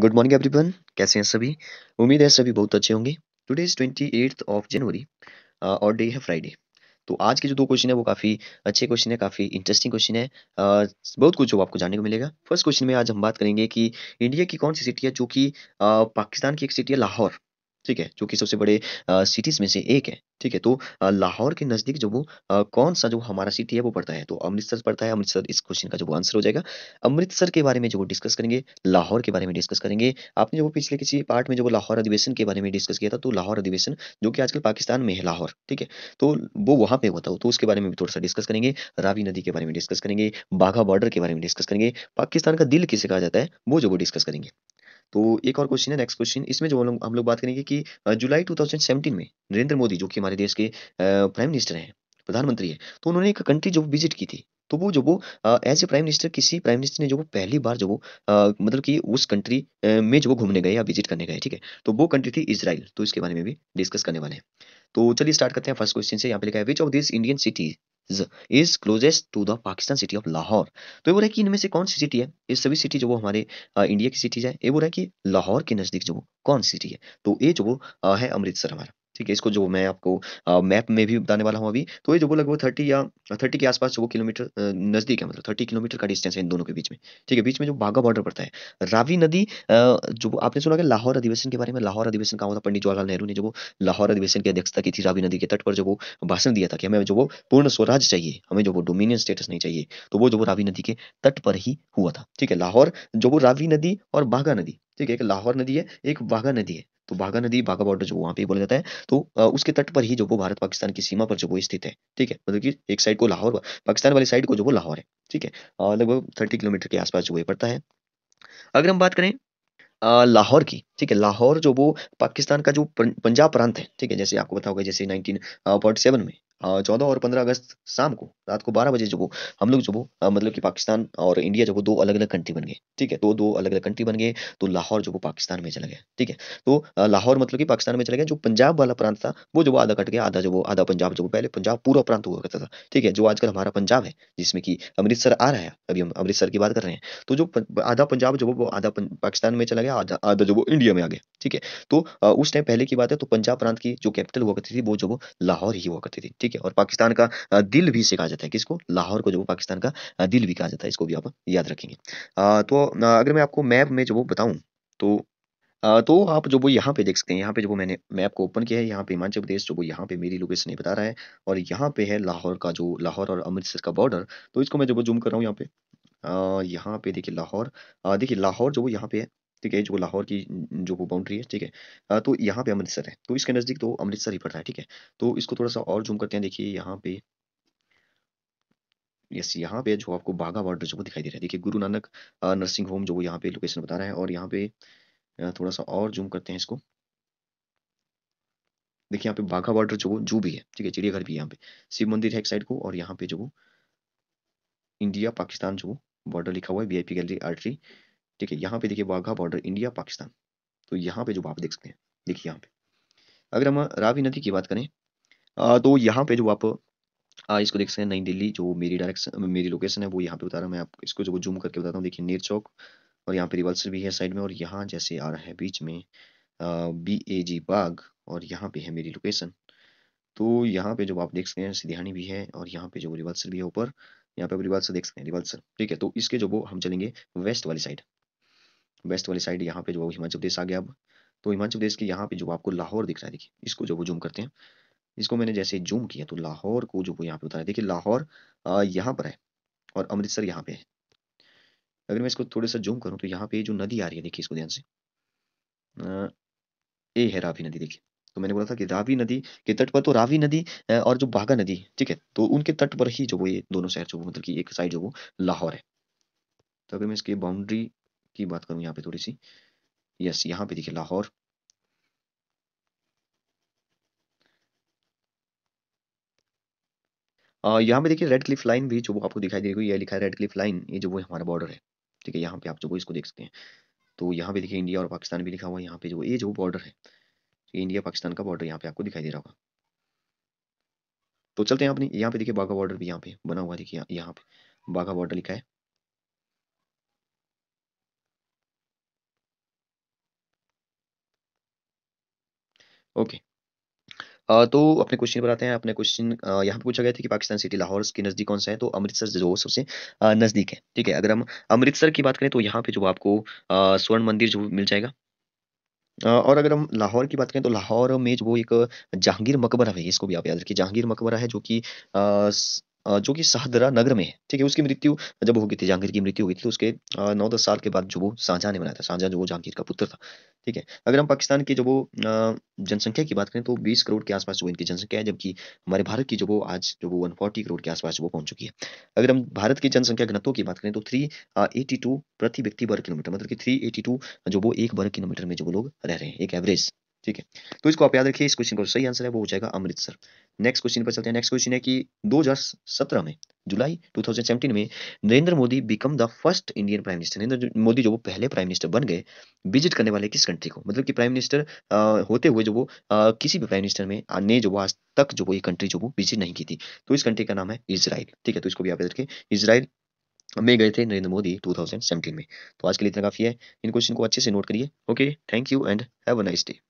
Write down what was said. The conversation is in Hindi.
गुड मॉर्निंग एवरीवन कैसे हैं सभी उम्मीद है सभी बहुत अच्छे होंगे today is twenty eighth of January और डे है फ्राइडे तो आज के जो दो क्वेश्चन है वो काफ़ी अच्छे क्वेश्चन है काफ़ी इंटरेस्टिंग क्वेश्चन है uh, बहुत कुछ जो आपको जानने को मिलेगा फर्स्ट क्वेश्चन में आज हम बात करेंगे कि इंडिया की कौन सी सिटी है जो कि uh, पाकिस्तान की एक सिटी है लाहौर ठीक है जो कि सबसे बड़े सिटीज़ में से एक है ठीक है तो लाहौर के नज़दीक जो वो आ, कौन सा जो हमारा सिटी है वो पड़ता है तो अमृतसर पड़ता है अमृतसर इस क्वेश्चन का जो आंसर हो जाएगा अमृतसर के बारे में जो डिस्कस करेंगे लाहौर के बारे में डिस्कस करेंगे आपने जो पिछले किसी पार्ट में जो लाहौर अधिवेशन के बारे में डिस्कस किया था तो लाहौर अधिवेशन जो कि आजकल पाकिस्तान में है लाहौर ठीक है तो वो वहाँ पे होता हो तो उसके बारे में भी थोड़ा सा डिस्कस करेंगे रावी नदी के बारे में डिस्कस करेंगे बाघा बॉर्डर के बारे में डिस्कस करेंगे पाकिस्तान का दिल किसे कहा जाता है वो जो वो डिस्कस करेंगे तो एक और क्वेश्चन है नेक्स्ट क्वेश्चन इसमें जो हम लोग बात करेंगे कि जुलाई 2017 में नरेंद्र मोदी जो कि हमारे देश के प्राइम मिनिस्टर हैं प्रधानमंत्री है तो उन्होंने एक कंट्री जो विजिट की थी तो वो जो वो एज ए प्राइम मिनिस्टर किसी प्राइम मिनिस्टर ने जो वो पहली बार जो वो मतलब कि उस कंट्री में जो वो घूमने गए या विजिट करने गए ठीक है तो वो कंट्री थी इसराइल तो इसके बारे में भी डिस्कस करने वाले हैं तो चलिए स्टार्ट करते हैं फर्स्ट क्वेश्चन से यहाँ पे लिखा है which of this Indian city is closest to the Pakistan city of Lahore तो ये बोल रहा है कि इनमें से कौन सी सिटी है ये सभी सिटी जो वो हमारे इंडिया की सिटीज है ये है कि लाहौर के नज़दीक जो वो कौन सी सिटी है तो ये जो वो है अमृतसर हमारा ठीक है इसको जो मैं आपको आ, मैप में भी बताने वाला हूँ अभी तो ये जो लगभग थर्टी या थर्टी के आसपास वो किलोमीटर नज़दीक है मतलब थर्टी किलोमीटर का डिस्टेंस है इन दोनों के बीच में ठीक है बीच में जो बाघा बॉर्डर पड़ता है रावी नदी जो आपने सुना कि लाहौर अधिवेशन के बारे में लाहौर अधिवेशन कहा था पंडित जवाहरलाल नेहरू ने जो लाहौर अधिवेशन की अध्यक्षता की थी रावी नदी के तट पर जो वो भाषण दिया था कि हमें जो वो पूर्ण स्वराज चाहिए हमें जो वो डोमिनियन स्टेटस नहीं चाहिए तो वो जो वो रावी नदी के तट पर ही हुआ था ठीक है लाहौर जो वो रावी नदी और बाघा नदी ठीक है एक लाहौर नदी है एक बाघा नदी है तो बाघा नदी बाघा बॉर्डर जो वहाँ पे बोला जाता है तो उसके तट पर ही जो वो भारत पाकिस्तान की सीमा पर जो वो स्थित है ठीक है मतलब कि एक साइड को लाहौर पाकिस्तान वाली साइड को जो वो लाहौर है ठीक है लगभग थर्टी किलोमीटर के आसपास जो वो पड़ता है अगर हम बात करें लाहौर की ठीक है लाहौर जो वो पाकिस्तान का जो पंजाब प्रांत है ठीक है जैसे आपको बताओगे जैसे नाइनटीन फोर्टी सेवन में चौदह और पंद्रह अगस्त शाम को रात को बारह बजे जो वो हम लोग जो वो मतलब कि पाकिस्तान और इंडिया जो वो दो अलग अलग कंट्री बन गए ठीक है तो दो अलग अलग कंट्री बन गए तो लाहौर जो वो पाकिस्तान में चला गया ठीक है तो लाहौर मतलब कि पाकिस्तान में चला गया जो पंजाब वाला प्रांत था वो जो वो आधा कट गया आधा जो वो आधा पंजाब जो पहले पंजाब पूरा प्रांत हुआ करता था ठीक है जो आजकल हमारा पंजाब है जिसमें कि अमृतसर आ रहा है अभी हम अमृतसर की बात कर रहे हैं तो जो आधा पंजाब जो वो आधा पाकिस्तान में चला गया आधा आधा जो वो इंडिया में आ गया ठीक है तो उस टाइम पहले की बात है तो पंजाब प्रांत की जो कैपिटल हुआ करती थी वो जो वो लाहौर ही हुआ करती थी ठीक है और पाकिस्तान का दिल भी से कहा जाता है किसको लाहौर को जो पाकिस्तान का दिल भी कहा जाता है इसको भी आप याद रखेंगे तो अगर मैं आपको मैप में जो बताऊँ तो तो आप जो वो यहाँ पे देख सकते हैं यहाँ पे जो वो मैंने मैप को ओपन किया है यहाँ पे हिमाचल प्रदेश जो वो यहाँ पे मेरी लोकेशन ये बता रहा है और यहाँ पे है लाहौर का जो लाहौर और अमृतसर का बॉर्डर तो इसको मैं जो वो जूम कर रहा हूँ यहाँ पे यहाँ पे देखिए लाहौर देखिए लाहौर जो वो यहाँ पे है ठीक है जो लाहौर की जो वो बाउंड्री है ठीक है तो यहाँ पे अमृतसर है तो इसके नज़दीक तो अमृतसर ही पड़ता है ठीक है तो इसको थोड़ा सा और जूम करते हैं देखिए यहाँ पे यस यहाँ पे जो आपको बाघा बॉर्डर जो दिखाई दे रहा है देखिए गुरु नानक नर्सिंग होम जो वो यहाँ पे लोकेशन बता रहा है और यहाँ पे थोड़ा सा और जूम करते हैं इसको देखिए यहाँ पे बाघा बॉर्डर जो जू भी है ठीक है चिड़ियाघर भी है यहाँ पे शिव मंदिर है एक साइड को और यहाँ पे जो इंडिया पाकिस्तान जो बॉर्डर लिखा हुआ है वीआईपी गैलरी आर्टरी ठीक है यहाँ पे देखिए वाघा बॉर्डर इंडिया पाकिस्तान तो यहाँ पे जो आप देख सकते हैं देखिए यहाँ पे अगर हम रावी नदी की बात करें तो यहाँ पे जो आप आ, इसको देख सकते हैं नई दिल्ली जो मेरी डायरेक्शन मेरी लोकेशन है वो यहाँ पे बता रहा हूँ मैं आपको इसको जो जूम करके बताता हूँ देखिए नेर चौक और यहाँ पे रिवर्सल भी है साइड में और यहाँ जैसे आ रहा है बीच में बी ए जी बाग और यहाँ पे है मेरी लोकेशन तो यहाँ पे जो आप देख सकते हैं सिधियानी भी है और यहाँ पे जो रिवर्सल भी है ऊपर यहाँ पे रिवर्सल देख सकते हैं रिवर्सल ठीक है तो इसके जो वो हम चलेंगे वेस्ट वाली साइड वेस्ट वाली साइड यहाँ पे जो हिमाचल प्रदेश आ गया अब तो हिमाचल प्रदेश के यहाँ पे जो आपको लाहौर दिख रहा है देखिए इसको जो वो जूम करते हैं इसको मैंने जैसे जूम किया तो लाहौर को जो वो यहाँ पे बता रहे है देखिए लाहौर यहाँ पर है और अमृतसर यहाँ पे है अगर मैं इसको थोड़ा सा जूम करूँ तो यहाँ पे जो नदी आ रही है देखिए इसको ध्यान से ये है रावी नदी देखिए तो मैंने बोला था कि रावी नदी के तट पर तो रावी नदी और जो बाघा नदी ठीक है तो उनके तट पर ही जो वो ये दोनों शहर जो मतलब कि एक साइड जो वो लाहौर है तो अगर मैं इसकी बाउंड्री की बात करूं यहाँ पे थोड़ी सी यस यहाँ पे देखिए लाहौर यहाँ पे देखिए रेड क्लिफ लाइन भी जो वो आपको दिखाई देगी ये लिखा है रेड क्लिफ लाइन ये जो वो हमारा बॉर्डर है ठीक है यहाँ पे आप जो वो इसको देख सकते हैं तो यहाँ पे देखिए इंडिया और पाकिस्तान भी लिखा हुआ है यहाँ पे जो ये जो बॉर्डर है इंडिया पाकिस्तान का बॉर्डर यहाँ पे आपको दिखाई दे रहा होगा तो चलते हैं अपने यहाँ पे देखिए बाघा बॉर्डर भी यहाँ पे बना हुआ देखिए यहाँ पे बाघा बॉर्डर लिखा है ओके आ, तो अपने क्वेश्चन पर आते हैं अपने क्वेश्चन यहाँ पे पूछा गया था कि पाकिस्तान सिटी लाहौर के नज़दीक कौन सा है तो अमृतसर जो सबसे नज़दीक है ठीक है अगर हम अमृतसर की बात करें तो यहाँ पे जो आपको स्वर्ण मंदिर जो मिल जाएगा और अगर हम लाहौर की बात करें तो लाहौर में जो एक जहांगीर मकबरा है इसको भी आप याद रखिए जहांगीर मकबरा है जो कि जो कि शाहदरा नगर में है ठीक है उसकी मृत्यु जब हो गई थी जहांगीर की मृत्यु हो गई थी तो उसके नौ दस साल के बाद जो वो शाहजहाँ ने बनाया था शाहजहाँ जो वो जहांगीर का पुत्र था ठीक है अगर हम पाकिस्तान की जो वो जनसंख्या की बात करें तो बीस करोड़ के आसपास जो इनकी जनसंख्या है जबकि हमारे भारत की जो वो आज जो वो वन करोड़ के आसपास वो पहुंच चुकी है अगर हम भारत की जनसंख्या घनत्व की बात करें तो थ्री एटी टू प्रति व्यक्ति वर्ग किलोमीटर मतलब कि थ्री एटी टू जो वो एक वर्ग किलोमीटर में जो लोग रह रहे हैं एक एवरेज ठीक है तो इसको आप याद रखिए इस क्वेश्चन का सही आंसर है वो हो जाएगा अमृतसर नेक्स्ट क्वेश्चन पर चलते हैं नेक्स्ट क्वेश्चन है कि 2017 में जुलाई 2017 में Narendra Modi become the first Indian prime minister Narendra Modi जो वो पहले प्राइम मिनिस्टर बन गए विजिट करने वाले किस कंट्री को मतलब कि प्राइम मिनिस्टर होते हुए जो वो आ, किसी भी प्राइम मिनिस्टर में ने जो वो आज तक जो वो ये कंट्री जो वो विजिट नहीं की थी तो इस कंट्री का नाम है इसराइल ठीक है तो इसको भी आप याद रखिए इसराइल में गए थे नरेंद्र मोदी 2017 में तो आज के लिए इतना काफी है इन क्वेश्चन को अच्छे से नोट करिए okay thank you and have a nice day